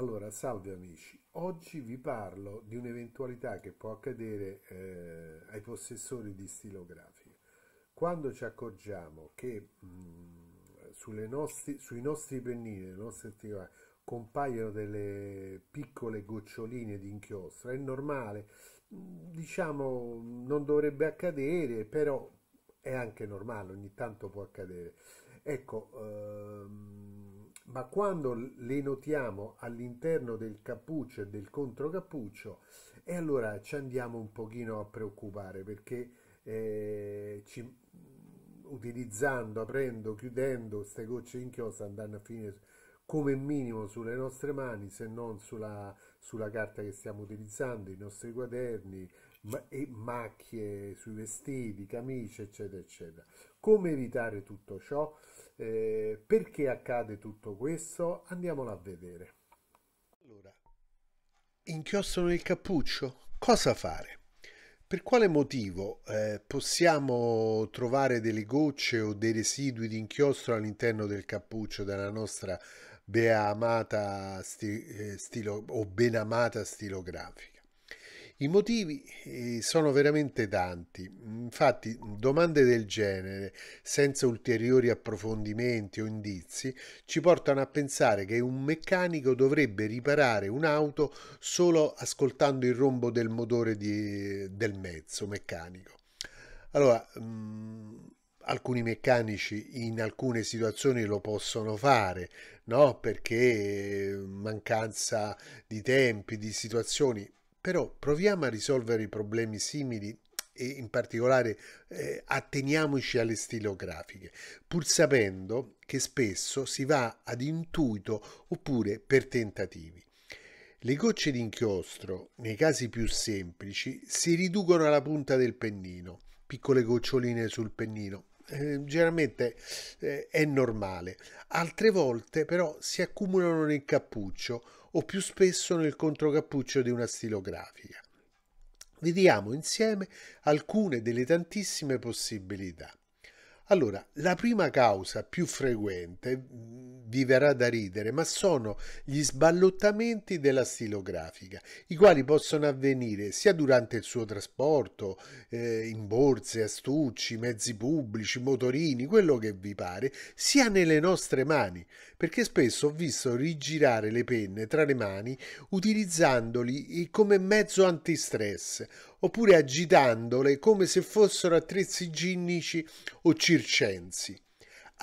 Allora, salve amici, oggi vi parlo di un'eventualità che può accadere eh, ai possessori di stilografie. Quando ci accorgiamo che mh, mm, nostri, sui nostri pennini, le nostre stilografiche, compaiono delle piccole goccioline di inchiostro, è normale, mm, diciamo non dovrebbe accadere, però è anche normale, ogni tanto può accadere. Ecco, ehm, ma quando le notiamo all'interno del cappuccio e del controcappuccio, e allora ci andiamo un pochino a preoccupare perché eh, ci, utilizzando, aprendo, chiudendo queste gocce inchiostro andranno a finire come minimo sulle nostre mani, se non sulla, sulla carta che stiamo utilizzando, i nostri quaderni, ma, e macchie sui vestiti, camicie, eccetera, eccetera. Come evitare tutto ciò? Eh, perché accade tutto questo? Andiamolo a vedere. Allora, inchiostro nel cappuccio? Cosa fare? Per quale motivo eh, possiamo trovare delle gocce o dei residui di inchiostro all'interno del cappuccio della nostra bea sti, eh, stilo, o ben amata stilografica? I motivi eh, sono veramente tanti, infatti domande del genere, senza ulteriori approfondimenti o indizi, ci portano a pensare che un meccanico dovrebbe riparare un'auto solo ascoltando il rombo del motore di, del mezzo meccanico. Allora, mh, mm, alcuni meccanici in alcune situazioni lo possono fare, no? perché eh, mancanza di tempi, di situazioni però proviamo a risolvere i problemi simili e in particolare eh, atteniamoci alle stilografiche, pur sapendo che spesso si va ad intuito oppure per tentativi. Le gocce d'inchiostro, nei casi più semplici, si riducono alla punta del pennino, piccole goccioline sul pennino. Eh, generalmente eh, è normale. Altre volte però si accumulano nel cappuccio o più spesso nel controcappuccio di una stilografica. Vediamo insieme alcune delle tantissime possibilità. Allora, la prima causa più frequente, mm, vi verrà da ridere, ma sono gli sballottamenti della stilografica, i quali possono avvenire sia durante il suo trasporto, eh, in borse, astucci, mezzi pubblici, motorini, quello che vi pare, sia nelle nostre mani, perché spesso ho visto rigirare le penne tra le mani utilizzandoli eh, come mezzo antistress oppure agitandole come se fossero attrezzi ginnici o circensi.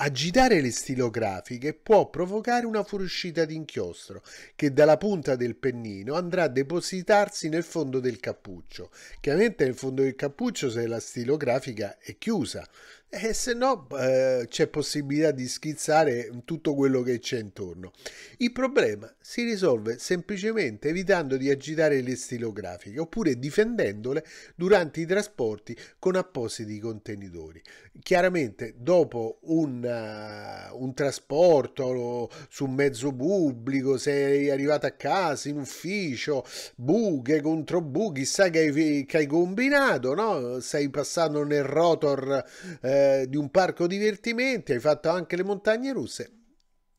Agitare le stilografiche può provocare una fuoriuscita di inchiostro che dalla punta del pennino andrà a depositarsi nel fondo del cappuccio. Chiaramente nel fondo del cappuccio se la stilografica è chiusa, e eh, se no eh, c'è possibilità di schizzare tutto quello che c'è intorno. Il problema si risolve semplicemente evitando di agitare le stilografiche oppure difendendole durante i trasporti con appositi contenitori. Chiaramente dopo un, uh, un trasporto su un mezzo pubblico, sei arrivato a casa, in ufficio, buche contro buchi, chissà che hai, che hai combinato, no? sei passato nel rotor. Eh, eh, di un parco divertimenti, hai fatto anche le montagne russe.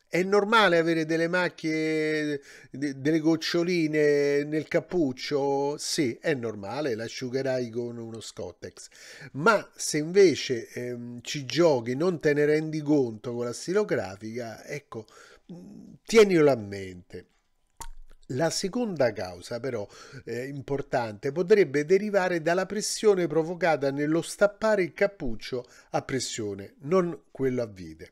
È normale avere delle macchie, delle goccioline nel cappuccio? Sì, è normale, l'asciugherai con uno Scottex. Ma se invece ehm, ci giochi, non te ne rendi conto con la stilografica, ecco, mm, tienilo a mente. La seconda causa, però, eh, importante, potrebbe derivare dalla pressione provocata nello stappare il cappuccio a pressione, non quello a vite.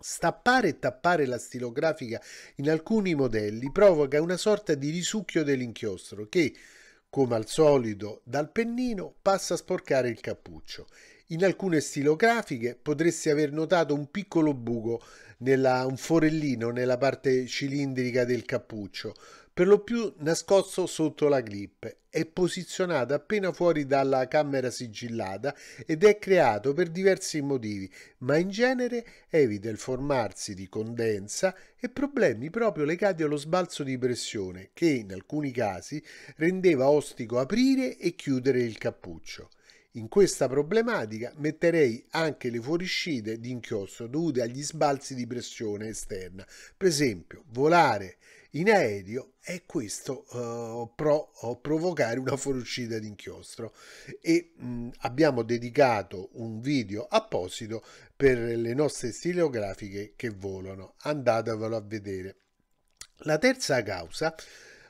Stappare e tappare la stilografica in alcuni modelli provoca una sorta di risucchio dell'inchiostro che, come al solito, dal pennino passa a sporcare il cappuccio in alcune stilografiche potresti aver notato un piccolo buco, nella, un forellino nella parte cilindrica del cappuccio, per lo più nascosto sotto la clip. È posizionato appena fuori dalla camera sigillata ed è creato per diversi motivi, ma in genere evita il formarsi di condensa e problemi proprio legati allo sbalzo di pressione, che in alcuni casi rendeva ostico aprire e chiudere il cappuccio. In questa problematica metterei anche le fuoriuscite di inchiostro dovute agli sbalzi di pressione esterna. Per esempio, volare in aereo è questo uh, pro, provocare una fuoriuscita di inchiostro. e mh, mm, abbiamo dedicato un video apposito per le nostre stilografiche che volano andatevelo a vedere la terza causa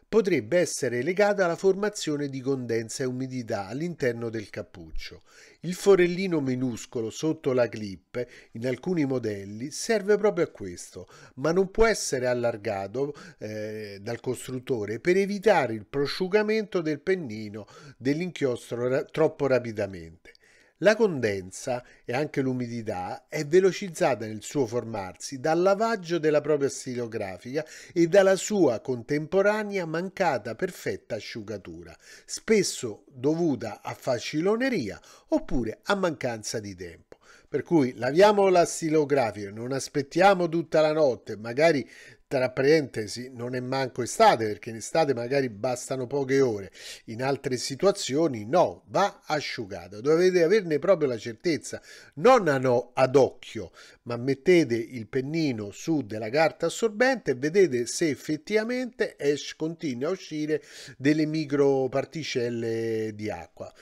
potrebbe essere legata alla formazione di condensa e umidità all'interno del cappuccio. Il forellino minuscolo sotto la clip, in alcuni modelli, serve proprio a questo, ma non può essere allargato eh, dal costruttore per evitare il prosciugamento del pennino dell'inchiostro ra- troppo rapidamente. La condensa e anche l'umidità è velocizzata nel suo formarsi dal lavaggio della propria stilografica e dalla sua contemporanea mancata perfetta asciugatura, spesso dovuta a faciloneria oppure a mancanza di tempo. Per cui laviamo la stilografica, non aspettiamo tutta la notte, magari tra parentesi non è manco estate perché in estate magari bastano poche ore in altre situazioni no va asciugato dovete averne proprio la certezza non ad occhio ma mettete il pennino su della carta assorbente e vedete se effettivamente es continua a uscire delle microparticelle di acqua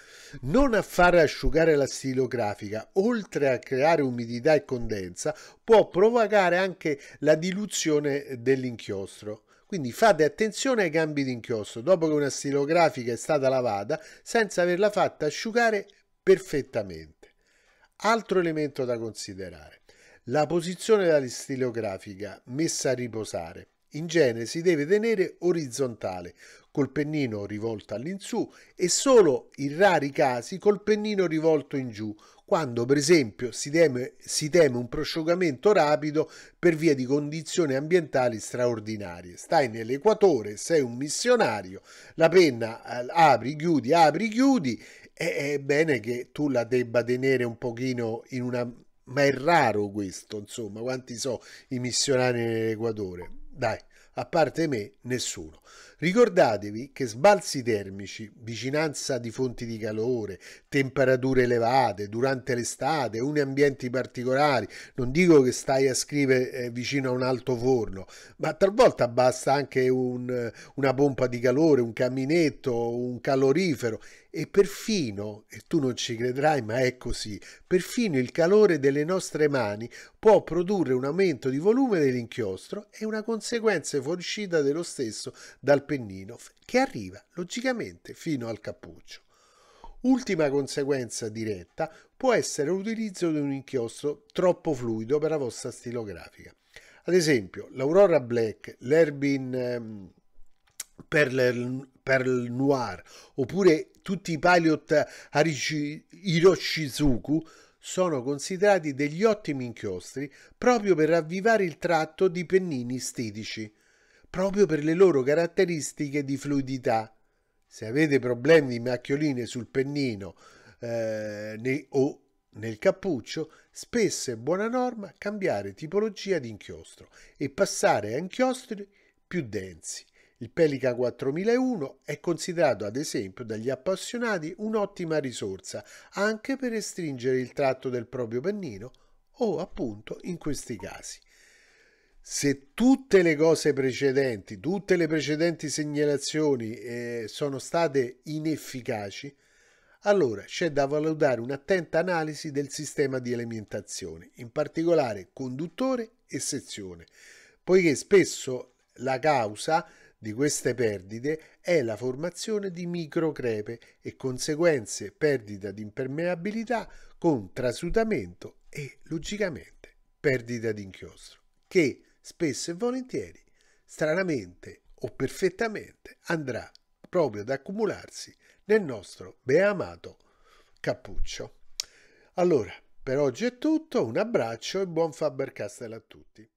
non a far asciugare la stilografica oltre a creare umidità e condensa può provocare anche la diluzione dell'inchiostro. Quindi fate attenzione ai cambi di inchiostro dopo che una stilografica è stata lavata senza averla fatta asciugare perfettamente. Altro elemento da considerare. La posizione della stilografica messa a riposare in genere si deve tenere orizzontale, col pennino rivolto all'insù e solo in rari casi col pennino rivolto in giù, quando per esempio si teme, si teme un prosciugamento rapido per via di condizioni ambientali straordinarie. Stai nell'equatore, sei un missionario, la penna eh, apri, chiudi, apri, chiudi, è, bene che tu la debba tenere un pochino in una ma è raro questo, insomma, quanti so i missionari nell'Equatore? Dai, a parte me, nessuno. Ricordatevi che sbalzi termici, vicinanza di fonti di calore, temperature elevate durante l'estate, un ambienti particolari, non dico che stai a scrivere eh, vicino a un alto forno, ma talvolta basta anche un, una pompa di calore, un caminetto, un calorifero e perfino, e tu non ci credrai, ma è così, perfino il calore delle nostre mani può produrre un aumento di volume dell'inchiostro e una conseguenza fuoriuscita dello stesso dal Pennino che arriva logicamente fino al cappuccio. Ultima conseguenza diretta può essere l'utilizzo di un inchiostro troppo fluido per la vostra stilografica. Ad esempio, l'Aurora Black, l'Herbin ehm, Perl, Noir oppure tutti i Pilot Hiroshizuku sono considerati degli ottimi inchiostri proprio per avvivare il tratto di pennini stitici proprio per le loro caratteristiche di fluidità. Se avete problemi di macchioline sul pennino eh, nei, o nel cappuccio, spesso è buona norma cambiare tipologia di inchiostro e passare a inchiostri più densi. Il Pelica 4001 è considerato ad esempio dagli appassionati un'ottima risorsa anche per restringere il tratto del proprio pennino o appunto in questi casi se tutte le cose precedenti, tutte le precedenti segnalazioni eh, sono state inefficaci, allora c'è da valutare un'attenta analisi del sistema di alimentazione, in particolare conduttore e sezione, poiché spesso la causa di queste perdite è la formazione di microcrepe e conseguenze perdita di impermeabilità con trasutamento e logicamente perdita di inchiostro, che spesso e volentieri, stranamente o perfettamente, andrà proprio ad accumularsi nel nostro beamato cappuccio. Allora, per oggi è tutto, un abbraccio e buon Faber Castell a tutti.